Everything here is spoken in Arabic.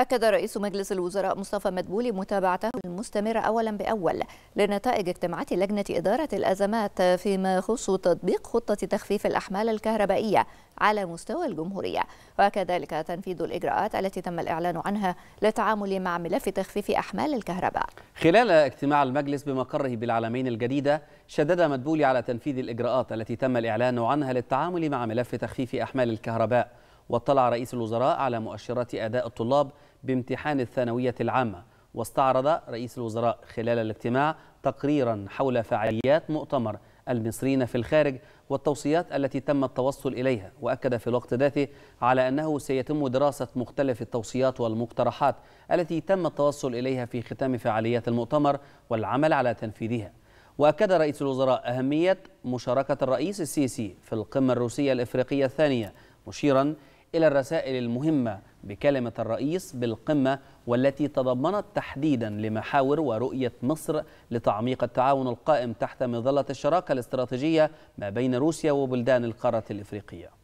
أكد رئيس مجلس الوزراء مصطفى مدبولي متابعته المستمرة أولا بأول لنتائج اجتماعات لجنة إدارة الأزمات فيما يخص تطبيق خطة تخفيف الأحمال الكهربائية على مستوى الجمهورية وكذلك تنفيذ الإجراءات التي تم الإعلان عنها للتعامل مع ملف تخفيف أحمال الكهرباء خلال اجتماع المجلس بمقره بالعلمين الجديدة شدد مدبولي على تنفيذ الإجراءات التي تم الإعلان عنها للتعامل مع ملف تخفيف أحمال الكهرباء واطلع رئيس الوزراء على مؤشرات أداء الطلاب بامتحان الثانوية العامة واستعرض رئيس الوزراء خلال الاجتماع تقريرا حول فعاليات مؤتمر المصريين في الخارج والتوصيات التي تم التوصل إليها وأكد في الوقت ذاته على أنه سيتم دراسة مختلف التوصيات والمقترحات التي تم التوصل إليها في ختام فعاليات المؤتمر والعمل على تنفيذها وأكد رئيس الوزراء أهمية مشاركة الرئيس السيسي في القمة الروسية الإفريقية الثانية مشيرا إلى الرسائل المهمة بكلمة الرئيس بالقمة والتي تضمنت تحديدا لمحاور ورؤية مصر لتعميق التعاون القائم تحت مظلة الشراكة الاستراتيجية ما بين روسيا وبلدان القارة الإفريقية